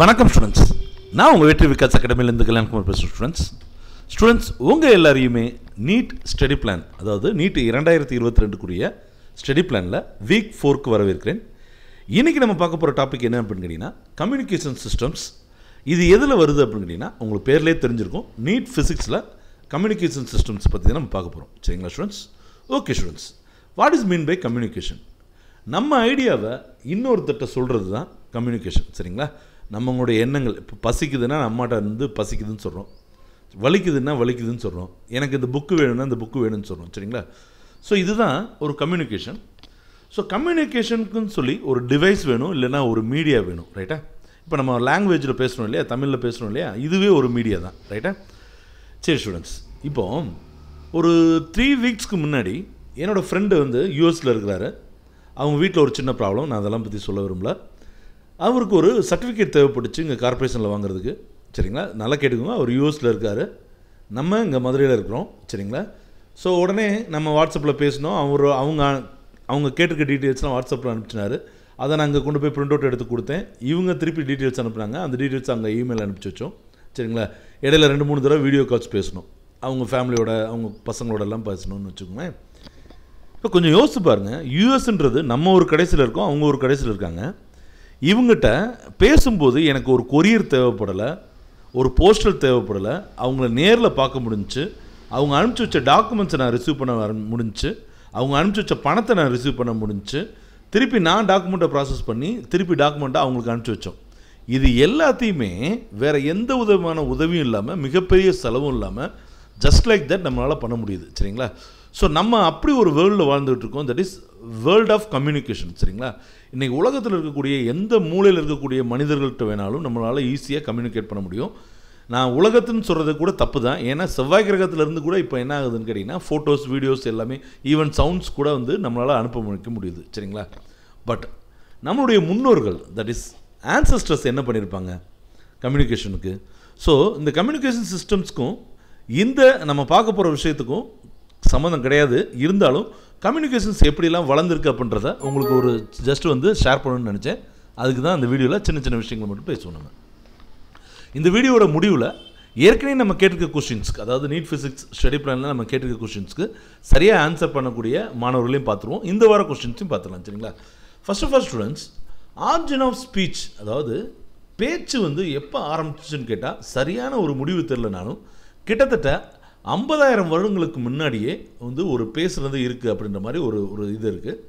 வணக்கம் ஸ்டூடெண்ட்ஸ் நான் உங்கள் வெற்றி விகாஸ் அகாடமியிலேருந்து குமார் பேசுகிறேன் ஸ்டூடெண்ட்ஸ் ஸ்டூடெண்ட்ஸ் உங்கள் எல்லாரையுமே நீட் ஸ்டடி பிளான் அதாவது நீட் இரண்டாயிரத்தி இருபத்தி ரெண்டுக்குரிய ஸ்டடி பிளானில் வீக் ஃபோர்க்கு வரவேற்கிறேன் இன்றைக்கி நம்ம பார்க்க போகிற டாபிக் என்ன அப்படின்னு கேட்டிங்கன்னா கம்யூனிகேஷன் சிஸ்டம்ஸ் இது எதில் வருது அப்படின்னு கேட்டிங்கன்னா உங்களுக்கு பேர்லேயே தெரிஞ்சிருக்கும் நீட் ஃபிசிக்ஸில் கம்யூனிகேஷன் சிஸ்டம்ஸ் பற்றி தான் நம்ம பார்க்க போகிறோம் சரிங்களா students okay students what is mean by communication நம்ம ஐடியாவை இன்னொருத்தட்ட சொல்கிறது தான் கம்யூனிகேஷன் சரிங்களா நம்மளுடைய எண்ணங்கள் இப்போ பசிக்குதுன்னா அம்மாட்ட வந்து பசிக்குதுன்னு சொல்கிறோம் வலிக்குதுன்னா வலிக்குதுன்னு சொல்கிறோம் எனக்கு இந்த புக்கு வேணும்னா இந்த புக்கு வேணும்னு சொல்கிறோம் சரிங்களா ஸோ இதுதான் ஒரு கம்யூனிகேஷன் ஸோ கம்யூனிகேஷனுக்குன்னு சொல்லி ஒரு டிவைஸ் வேணும் இல்லைனா ஒரு மீடியா வேணும் ரைட்டா இப்போ நம்ம லாங்குவேஜில் பேசுகிறோம் இல்லையா தமிழில் பேசுகிறோம் இல்லையா இதுவே ஒரு மீடியா தான் ரைட்டா சரி ஸ்டூடெண்ட்ஸ் இப்போது ஒரு த்ரீ வீக்ஸ்க்கு முன்னாடி என்னோடய ஃப்ரெண்டு வந்து யூஎஸில் இருக்கிறாரு அவங்க வீட்டில் ஒரு சின்ன ப்ராப்ளம் நான் அதெல்லாம் பற்றி சொல்ல விரும்பல அவருக்கு ஒரு சர்டிஃபிகேட் தேவைப்பட்டுச்சு இங்கே கார்பரேஷனில் வாங்குறதுக்கு சரிங்களா நல்லா கேட்டுக்கோங்க அவர் யூஎஸில் இருக்கார் நம்ம இங்கே மதுரையில் இருக்கிறோம் சரிங்களா ஸோ உடனே நம்ம வாட்ஸ்அப்பில் பேசினோம் அவர் அவங்க அவங்க கேட்டிருக்க டீட்டெயில்ஸ்லாம் வாட்ஸ்அப்பில் அனுப்பிச்சினாரு அதை நான் அங்கே கொண்டு போய் ப்ரிண்ட் அவுட் எடுத்து கொடுத்தேன் இவங்க திருப்பி டீட்டெயில்ஸ் அனுப்புனாங்க அந்த டீட்டெயில்ஸ் அங்கே இமெயில் அனுப்பிச்சி வச்சோம் சரிங்களா இடையில ரெண்டு மூணு தடவை வீடியோ கால்ஸ் பேசணும் அவங்க ஃபேமிலியோட அவங்க பசங்களோட எல்லாம் பேசணும்னு வச்சுக்கோங்களேன் இப்போ கொஞ்சம் யோசிச்சு பாருங்கள் யூஎஸ்ன்றது நம்ம ஒரு கடைசியில் இருக்கோம் அவங்க ஒரு கடைசியில் இருக்காங்க இவங்ககிட்ட பேசும்போது எனக்கு ஒரு கொரியர் தேவைப்படலை ஒரு போஸ்டல் தேவைப்படலை அவங்கள நேரில் பார்க்க முடிஞ்சு அவங்க அனுப்பிச்சி வச்ச டாக்குமெண்ட்ஸை நான் ரிசீவ் பண்ண வர முடிஞ்சு அவங்க அனுப்பிச்சி வச்ச பணத்தை நான் ரிசீவ் பண்ண முடிஞ்சு திருப்பி நான் டாக்குமெண்ட்டை ப்ராசஸ் பண்ணி திருப்பி டாக்குமெண்ட்டை அவங்களுக்கு அனுப்பிச்சி வச்சோம் இது எல்லாத்தையுமே வேறு எந்த விதமான உதவியும் இல்லாமல் மிகப்பெரிய செலவும் இல்லாமல் ஜஸ்ட் லைக் தட் நம்மளால் பண்ண முடியுது சரிங்களா ஸோ நம்ம அப்படி ஒரு வேர்ல்டில் வாழ்ந்துகிட்டு இருக்கோம் that is world of communication சரிங்களா இன்றைக்கி உலகத்தில் இருக்கக்கூடிய எந்த மூலையில் இருக்கக்கூடிய மனிதர்கள்ட்ட வேணாலும் நம்மளால் ஈஸியாக கம்யூனிகேட் பண்ண முடியும் நான் உலகத்துன்னு சொல்கிறது கூட தப்பு தான் ஏன்னா செவ்வாய் கிரகத்திலேருந்து கூட இப்போ என்ன ஆகுதுன்னு கேட்டிங்கன்னா ஃபோட்டோஸ் வீடியோஸ் எல்லாமே ஈவன் சவுண்ட்ஸ் கூட வந்து நம்மளால் அனுப்ப முடிக்க முடியுது சரிங்களா பட் நம்மளுடைய முன்னோர்கள் தட் இஸ் ஆன்சஸ்டர்ஸ் என்ன பண்ணியிருப்பாங்க கம்யூனிகேஷனுக்கு ஸோ இந்த கம்யூனிகேஷன் சிஸ்டம்ஸ்க்கும் இந்த நம்ம பார்க்க போகிற விஷயத்துக்கும் சம்மந்தம் கிடையாது இருந்தாலும் கம்யூனிகேஷன்ஸ் எப்படிலாம் வளர்ந்துருக்கு அப்படின்றத உங்களுக்கு ஒரு ஜஸ்ட் வந்து ஷேர் பண்ணணும்னு நினச்சேன் அதுக்கு தான் அந்த வீடியோவில் சின்ன சின்ன விஷயங்கள் மட்டும் பேசுவோம் நம்ம இந்த வீடியோட முடிவில் ஏற்கனவே நம்ம கேட்டிருக்க கொஷின்ஸ்க்கு அதாவது நீட் ஃபிசிக்ஸ் ஸ்டடி பிளானில் நம்ம கேட்டிருக்க கொஷின்ஸ்க்கு சரியாக ஆன்சர் பண்ணக்கூடிய மாணவர்களையும் பார்த்துருவோம் இந்த வார கொஷின்ஸையும் பார்த்துடலாம் சரிங்களா first of all students origin of speech அதாவது பேச்சு வந்து எப்போ ஆரம்பிச்சுன்னு கேட்டால் சரியான ஒரு முடிவு தெரிலனாலும் கிட்டத்தட்ட ஐம்பதாயிரம் வருடங்களுக்கு முன்னாடியே வந்து ஒரு பேசுகிறது இருக்குது அப்படின்ற மாதிரி ஒரு ஒரு இது இருக்குது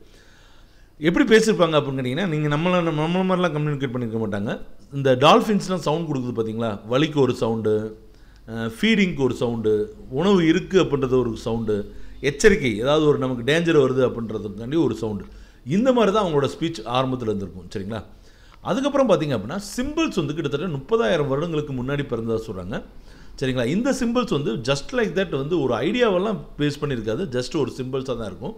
எப்படி பேசியிருப்பாங்க அப்படின்னு கேட்டிங்கன்னா நீங்கள் நம்மளை நம்மள மாதிரிலாம் கம்யூனிகேட் பண்ணிக்க மாட்டாங்க இந்த டால்ஃபின்ஸ்லாம் சவுண்ட் கொடுக்குது பார்த்தீங்களா வலிக்கு ஒரு சவுண்டு ஃபீடிங்க்கு ஒரு சவுண்டு உணவு இருக்குது அப்படின்றது ஒரு சவுண்டு எச்சரிக்கை ஏதாவது ஒரு நமக்கு டேஞ்சர் வருது அப்படின்றதுக்காண்டி ஒரு சவுண்டு இந்த மாதிரி தான் அவங்களோட ஸ்பீச் ஆரம்பத்தில் இருந்திருக்கும் சரிங்களா அதுக்கப்புறம் பார்த்திங்க அப்படின்னா சிம்பிள்ஸ் வந்து கிட்டத்தட்ட முப்பதாயிரம் வருடங்களுக்கு முன்னாடி பிறந்ததாக சொல்கிறாங்க சரிங்களா இந்த சிம்பிள்ஸ் வந்து ஜஸ்ட் லைக் தட் வந்து ஒரு ஐடியாவெல்லாம் பேஸ் பண்ணியிருக்காது ஜஸ்ட் ஒரு சிம்பிள்ஸாக தான் இருக்கும்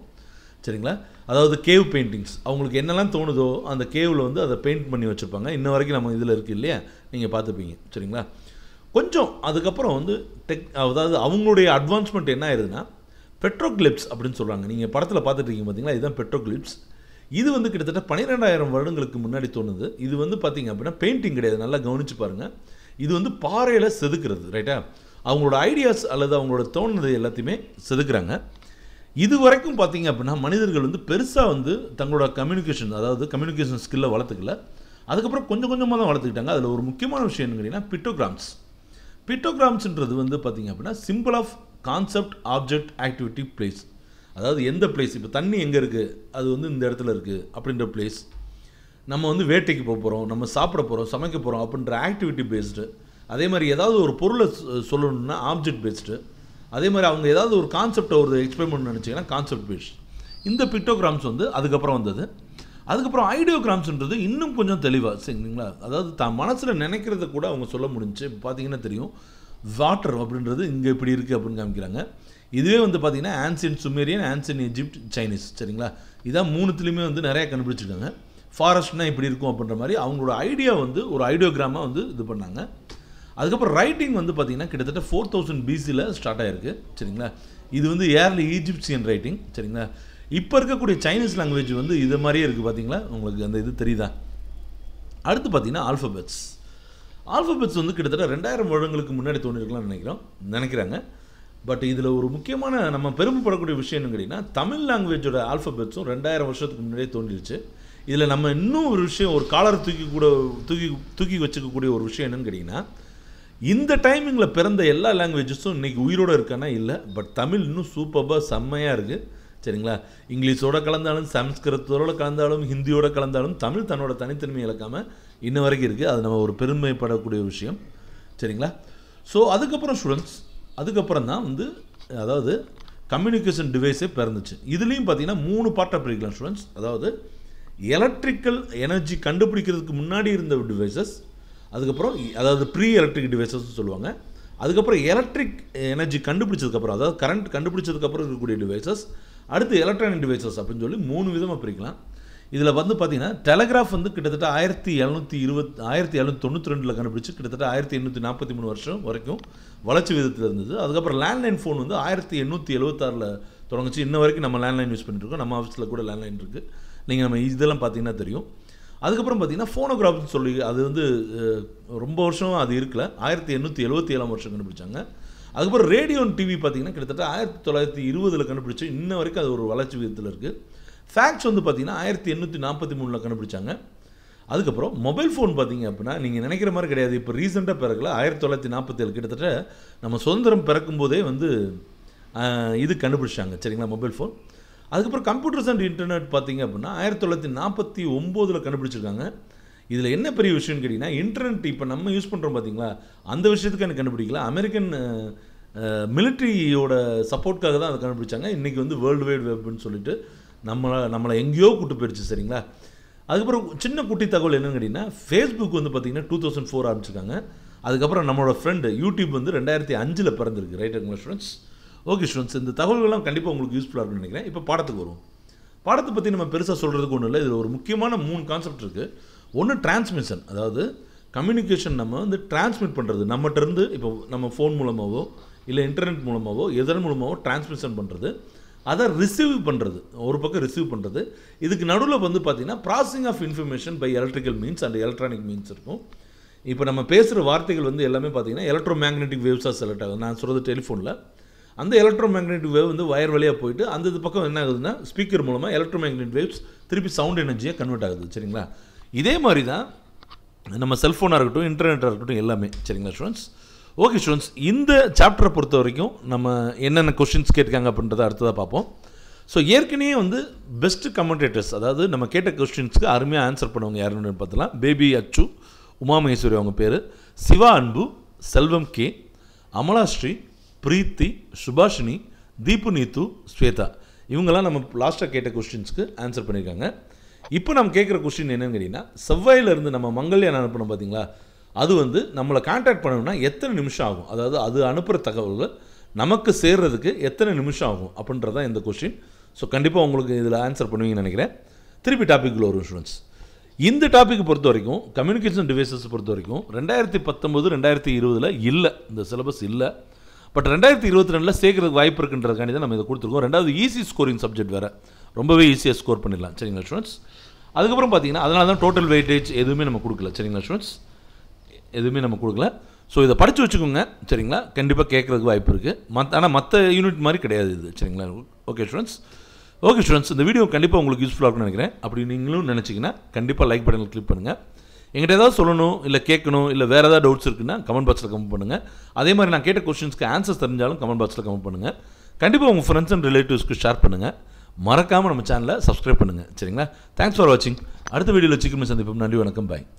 சரிங்களா அதாவது கேவ் பெயிண்டிங்ஸ் அவங்களுக்கு என்னெல்லாம் தோணுதோ அந்த கேவில் வந்து அதை பெயிண்ட் பண்ணி வச்சுருப்பாங்க இன்ன வரைக்கும் நம்ம இதில் இருக்குது இல்லையா நீங்கள் பார்த்துப்பீங்க சரிங்களா கொஞ்சம் அதுக்கப்புறம் வந்து டெக் அதாவது அவங்களுடைய அட்வான்ஸ்மெண்ட் என்ன ஆயிருதுன்னா பெட்ரோக்ளிப்ஸ் அப்படின்னு சொல்கிறாங்க நீங்கள் படத்தில் பார்த்துட்டு இருக்கீங்க பார்த்தீங்களா இதுதான் பெட்ரோக்ளிப்ஸ் இது வந்து கிட்டத்தட்ட பன்னிரெண்டாயிரம் வருடங்களுக்கு முன்னாடி தோணுது இது வந்து பார்த்திங்க அப்படின்னா பெயிண்டிங் கிடையாது நல்லா கவனித்து பாருங்கள் இது வந்து பாறையில் செதுக்கிறது ரைட்டா அவங்களோட ஐடியாஸ் அல்லது அவங்களோட தோணுது எல்லாத்தையுமே செதுக்கிறாங்க இது வரைக்கும் பார்த்தீங்க அப்படின்னா மனிதர்கள் வந்து பெருசாக வந்து தங்களோட கம்யூனிகேஷன் அதாவது கம்யூனிகேஷன் ஸ்கில்லை வளர்த்துக்கல அதுக்கப்புறம் கொஞ்சம் கொஞ்சமாக தான் வளர்த்துக்கிட்டாங்க அதில் ஒரு முக்கியமான விஷயம் என்னங்கன்னா பிட்டோகிராம்ஸ் பிட்டோகிராம்ஸ்ன்றது வந்து பார்த்திங்க அப்படின்னா simple of concept object activity place அதாவது எந்த பிளேஸ் இப்போ தண்ணி எங்கே இருக்குது அது வந்து இந்த இடத்துல இருக்குது அப்படின்ற பிளேஸ் நம்ம வந்து வேட்டைக்கு போக போகிறோம் நம்ம சாப்பிட போகிறோம் சமைக்க போகிறோம் அப்படின்ற ஆக்டிவிட்டி பேஸ்டு அதே மாதிரி ஏதாவது ஒரு பொருளை சொல்லணும்னா ஆப்ஜெக்ட் பேஸ்டு அதே மாதிரி அவங்க ஏதாவது ஒரு கான்செப்டை ஒரு எக்ஸ்பெரிமெண்ட் நினச்சிங்கன்னா கான்செப்ட் பேஸ்ட் இந்த பிக்டோகிராம்ஸ் வந்து அதுக்கப்புறம் வந்தது அதுக்கப்புறம் ஐடியோகிராம்ஸ்ன்றது இன்னும் கொஞ்சம் தெளிவாக சரிங்களா அதாவது தான் மனசில் நினைக்கிறத கூட அவங்க சொல்ல முடிஞ்சு இப்போ பார்த்தீங்கன்னா தெரியும் வாட்டர் அப்படின்றது இங்கே இப்படி இருக்குது அப்படின்னு காமிக்கிறாங்க இதுவே வந்து பார்த்திங்கன்னா ancient Sumerian ancient Egypt Chinese சரிங்களா இதான் மூணுத்துலேயுமே வந்து நிறையா கண்டுபிடிச்சிருக்காங்க ஃபாரஸ்ட்னால் இப்படி இருக்கும் அப்படின்ற மாதிரி அவங்களோட ஐடியா வந்து ஒரு ஐடியோகிராமாக வந்து இது பண்ணாங்க அதுக்கப்புறம் ரைட்டிங் வந்து பார்த்திங்கன்னா கிட்டத்தட்ட ஃபோர் தௌசண்ட் பிசியில் ஸ்டார்ட் ஆகிருக்கு சரிங்களா இது வந்து ஏர்லி ஈஜிப்சியன் ரைட்டிங் சரிங்களா இப்போ இருக்கக்கூடிய சைனீஸ் லாங்குவேஜ் வந்து இது மாதிரியே இருக்குது பார்த்தீங்களா உங்களுக்கு அந்த இது தெரியுதா அடுத்து பார்த்திங்கன்னா ஆல்ஃபபெட்ஸ் ஆல்ஃபபெட்ஸ் வந்து கிட்டத்தட்ட ரெண்டாயிரம் வருடங்களுக்கு முன்னாடி தோன்றிருக்கலாம்னு நினைக்கிறோம் நினைக்கிறாங்க பட் இதில் ஒரு முக்கியமான நம்ம பெருமைப்படக்கூடிய விஷயம் என்ன கேட்டிங்கன்னா தமிழ் லாங்குவேஜோட ஆல்ஃபபெட்ஸும் ரெண்டாயிரம் வருஷத்துக்கு முன்னாடியே தோன்றிடுச்சு இதில் நம்ம இன்னும் ஒரு விஷயம் ஒரு காலர் தூக்கி கூட தூக்கி தூக்கி வச்சுக்கக்கூடிய ஒரு விஷயம் என்னென்னு கேட்டிங்கன்னா இந்த டைமிங்கில் பிறந்த எல்லா லாங்குவேஜஸும் இன்றைக்கி உயிரோடு இருக்கானா இல்லை பட் தமிழ் இன்னும் சூப்பராக செம்மையாக இருக்குது சரிங்களா இங்கிலீஷோட கலந்தாலும் சம்ஸ்கிருத்தோட கலந்தாலும் ஹிந்தியோட கலந்தாலும் தமிழ் தன்னோட தனித்தன்மை இழக்காமல் இன்ன வரைக்கும் இருக்குது அது நம்ம ஒரு பெருமைப்படக்கூடிய விஷயம் சரிங்களா ஸோ அதுக்கப்புறம் ஸ்டூடெண்ட்ஸ் அதுக்கப்புறம் தான் வந்து அதாவது கம்யூனிகேஷன் டிவைஸே பிறந்துச்சு இதுலேயும் பார்த்தீங்கன்னா மூணு பார்ட்டாக பிரிக்கலாம் ஸ்டூடெண்ட்ஸ் அதாவது எலக்ட்ரிக்கல் எனர்ஜி கண்டுபிடிக்கிறதுக்கு முன்னாடி இருந்த டிவைசஸ் அதுக்கப்புறம் அதாவது ப்ரீ எலக்ட்ரிக் டிவைசஸ்ன்னு சொல்லுவாங்க அதுக்கப்புறம் எலக்ட்ரிக் எனர்ஜி கண்டுபிடிச்சதுக்கப்புறம் அதாவது கரண்ட் கண்டுபிடிச்சதுக்கப்புறம் இருக்கக்கூடிய டிவைசஸ் அடுத்து எலக்ட்ரானிக் டிவைசஸ் அப்படின்னு சொல்லி மூணு விதமாக பிரிக்கலாம் இதில் வந்து பார்த்திங்கன்னா டெலகிராஃப் வந்து கிட்டத்தட்ட ஆயிரத்தி எழுநூற்றி இருபத் ஆயிரத்தி எழுநூத்தி தொண்ணூற்றி ரெண்டில் கண்டுபிடிச்சி கிட்டத்தட்ட ஆயிரத்தி எண்ணூற்றி நாற்பத்தி மூணு வருஷம் வரைக்கும் வளர்ச்சி விதத்தில் இருந்தது அதுக்கப்புறம் லேண்ட்லைன் ஃபோன் வந்து ஆயிரத்தி எண்ணூற்றி எழுபத்தாறில் தொடங்குச்சு இன்ன வரைக்கும் நம்ம லேண்ட்லைன் யூஸ் பண்ணிட்டுருக்கோம் நம்ம ஆஃபீஸில் கூட லேண்ட்லைன் இருக்குது நீங்கள் நம்ம இதெல்லாம் பார்த்தீங்கன்னா தெரியும் அதுக்கப்புறம் பார்த்தீங்கன்னா ஃபோனோகிராஃப்னு சொல்லி அது வந்து ரொம்ப வருஷம் அது இருக்கல ஆயிரத்தி எண்ணூற்றி எழுபத்தி ஏழாம் வருஷம் கண்டுபிடிச்சாங்க அதுக்கப்புறம் ரேடியோ டிவி பார்த்தீங்கன்னா கிட்டத்தட்ட ஆயிரத்தி தொள்ளாயிரத்தி இருபதில் கண்டுபிடிச்சி இன்ன வரைக்கும் அது ஒரு வளர்ச்சி விதத்தில் இருக்குது ஃபேக்ஸ் வந்து பார்த்திங்கன்னா ஆயிரத்தி எண்ணூற்றி நாற்பத்தி மூணில் கண்டுபிடிச்சாங்க அதுக்கப்புறம் மொபைல் ஃபோன் பார்த்தீங்க அப்படின்னா நீங்கள் நினைக்கிற மாதிரி கிடையாது இப்போ ரீசெண்டாக பிறகுல ஆயிரத்தி தொள்ளாயிரத்தி நாற்பத்தேழு கிட்டத்தட்ட நம்ம சுதந்திரம் பிறக்கும்போதே வந்து இது கண்டுபிடிச்சாங்க சரிங்களா மொபைல் ஃபோன் அதுக்கப்புறம் கம்ப்யூட்டர்ஸ் அண்ட் இன்டர்நெட் பார்த்திங்க அப்படின்னா ஆயிரத்தி தொள்ளாயிரத்தி நாற்பத்தி ஒம்போதில் கண்டுபிடிச்சிருக்காங்க இதில் என்ன பெரிய விஷயம்னு கேட்டிங்கன்னா இன்டர்நெட் இப்போ நம்ம யூஸ் பண்ணுறோம் பார்த்தீங்களா அந்த விஷயத்துக்கு எனக்கு கண்டுபிடிக்கல அமெரிக்கன் மிலிட்ரியோட சப்போர்ட்காக தான் அதை கண்டுபிடிச்சாங்க இன்றைக்கி வந்து வேர்ல்டு வைடு வெப்னு சொல்லிட்டு நம்மளை நம்மளை எங்கேயோ கூட்டு போயிடுச்சு சரிங்களா அதுக்கப்புறம் சின்ன குட்டி தகவல் என்னென்னு கேட்டிங்கன்னா ஃபேஸ்புக் வந்து பார்த்திங்கன்னா டூ தௌசண்ட் ஃபோர் ஆரம்பிச்சிருக்காங்க அதுக்கப்புறம் நம்மளோட ஃப்ரெண்டு யூடியூப் வந்து ரெண்டாயிரத்தி அஞ்சில் பிறந்திருக்கு ரைட் ஸ்டூடெண்ட்ஸ் ஓகே ஸ்டூடெண்ட்ஸ் இந்த தகவல்கள்லாம் கண்டிப்பாக உங்களுக்கு யூஸ்ஃபுல்லாக இருக்குன்னு நினைக்கிறேன் இப்போ பாடத்துக்கு வரும் பாடத்தை பற்றி நம்ம பெருசாக சொல்கிறதுக்கு ஒன்றும் இல்லை இதில் ஒரு முக்கியமான மூணு கான்செப்ட் இருக்குது ஒன்று டிரான்ஸ்மிஷன் அதாவது கம்யூனிகேஷன் நம்ம வந்து டிரான்ஸ்மிட் பண்ணுறது நம்மகிட்டருந்து இப்போ நம்ம ஃபோன் மூலமாகவோ இல்லை இன்டர்நெட் மூலமாகவோ எதன் மூலமாகவோ டிரான்ஸ்மிஷன் பண்ணுறது அதை ரிசீவ் பண்ணுறது ஒரு பக்கம் ரிசீவ் பண்ணுறது இதுக்கு நடுவில் வந்து பார்த்திங்கன்னா processing of information by electrical means and electronic means இருக்கும் இப்போ நம்ம பேசுகிற வார்த்தைகள் வந்து எல்லாமே பார்த்திங்கன்னா எலக்ட்ரோ மேக்னெட்டிக் வேவ்ஸாக செலக்ட் ஆகும் நான் சொல்கிறது டெலிஃபோனில் அந்த எலக்ட்ரோ மேக்னெட்டிக் வேவ் வந்து வயர் வழியாக போயிட்டு அந்த இது பக்கம் என்ன ஆகுதுன்னா ஸ்பீக்கர் மூலமாக எலக்ட்ரோ மேக்னெட் வேவ்ஸ் திருப்பி சவுண்ட் எனர்ஜியாக கன்வெர்ட் ஆகுது சரிங்களா இதே மாதிரி தான் நம்ம செல்ஃபோனாக இருக்கட்டும் இன்டர்நெட்டாக இருக்கட்டும் எல்லாமே சரிங்களா ஸ்டூடெண்ட்ஸ் ஓகே ஸ்டூடெண்ட்ஸ் இந்த சாப்டரை பொறுத்த வரைக்கும் நம்ம என்னென்ன கொஷின்ஸ் கேட்டுக்காங்க அப்படின்றத அடுத்ததாக பார்ப்போம் ஸோ ஏற்கனவே வந்து பெஸ்ட் கமெண்டேட்டர்ஸ் அதாவது நம்ம கேட்ட கொஸ்டின்ஸ்க்கு அருமையாக ஆன்சர் பண்ணுவாங்க யாருன்னு பார்த்தலாம் பேபி அச்சு உமா மகேஸ்வரி அவங்க பேர் சிவா அன்பு செல்வம் கே அமலாஸ்ரீ பிரீத்தி சுபாஷினி தீபு நீத்து ஸ்வேதா இவங்கெல்லாம் நம்ம லாஸ்ட்டாக கேட்ட கொஸ்டின்ஸ்க்கு ஆன்சர் பண்ணியிருக்காங்க இப்போ நம்ம கேட்குற கொஸ்டின் என்னென்னு கேட்டிங்கன்னா இருந்து நம்ம மங்கள்யான் அனுப்பணும் பார்த்தீங்களா அது வந்து நம்மளை காண்டாக்ட் பண்ணணும்னா எத்தனை நிமிஷம் ஆகும் அதாவது அது அனுப்புகிற தகவல்கள் நமக்கு சேர்கிறதுக்கு எத்தனை நிமிஷம் ஆகும் அப்படின்றது தான் இந்த கொஸ்டின் ஸோ கண்டிப்பாக உங்களுக்கு இதில் ஆன்சர் பண்ணுவீங்கன்னு நினைக்கிறேன் திருப்பி டாப்பிக்கில் ஒரு இன்சூரன்ஸ் இந்த டாப்பிக் பொறுத்த வரைக்கும் கம்யூனிகேஷன் டிவைசஸ் பொறுத்த வரைக்கும் ரெண்டாயிரத்தி பத்தொம்போது ரெண்டாயிரத்தி இருபதில் இல்லை இந்த சிலபஸ் இல்லை பட் ரெண்டாயிரத்தி இருபத்தி ரெண்டில் சேர்க்கறதுக்கு வாய்ப்பு இருக்குன்றதுக்காண்டி தான் நம்ம இதை கொடுத்துருக்கோம் ரெண்டாவது ஈஸி ஸ்கோரிங் சப்ஜெக்ட் வேறு ரொம்பவே ஈஸியாக ஸ்கோர் பண்ணிடலாம் சரிங்களா ஸ்டூடெண்ட்ஸ் அதுக்கப்புறம் பார்த்தீங்கன்னா அதனால தான் டோட்டல் வெயிட்டேஜ் எதுவுமே நம்ம கொடுக்கல சரிங்களா ஸ்டூடெண்ட்ஸ் எதுவுமே நம்ம கொடுக்கல ஸோ இதை படித்து வச்சுக்கோங்க சரிங்களா கண்டிப்பாக கேட்குறதுக்கு வாய்ப்பு இருக்குது மத் ஆனால் மற்ற யூனிட் மாதிரி கிடையாது இது சரிங்களா ஓகே ஸ்டூடெண்ட்ஸ் ஓகே ஸ்டூடெண்ட்ஸ் இந்த வீடியோ கண்டிப்பாக உங்களுக்கு யூஸ்ஃபுல்லாக இருக்கும்னு நினைக்கிறேன் அப்படி நீங்களும் நினச்சிங்கன்னா கண்டிப்பாக லைக் பட்டனில் கிளிக் பண்ணுங்கள் எங்கிட்ட ஏதாவது சொல்லணும் இல்லை கேட்கணும் இல்லை வேறு ஏதாவது டவுட்ஸ் இருக்குன்னா கமெண்ட் பாக்ஸில் கமெண்ட் பண்ணுங்கள் அதே மாதிரி நான் கேட்ட கொஸ்டின்ஸ்க்கு ஆன்சர்ஸ் தெரிஞ்சாலும் கமெண்ட் பாக்ஸில் கமெண்ட் பண்ணுங்கள் கண்டிப்பாக உங்கள் ஃப்ரெண்ட்ஸ் அண்ட் ரிலேட்டிவ்ஸ்க்கு ஷேர் பண்ணுங்கள் மறக்காமல் நம்ம சேனலை சப்ஸ்கிரைப் பண்ணுங்கள் சரிங்களா தேங்க்ஸ் ஃபார் வாட்சிங் அடுத்த வீடியோவில் வச்சுக்கணும் சந்திப்போம் நன்றி வணக்கம் பாய்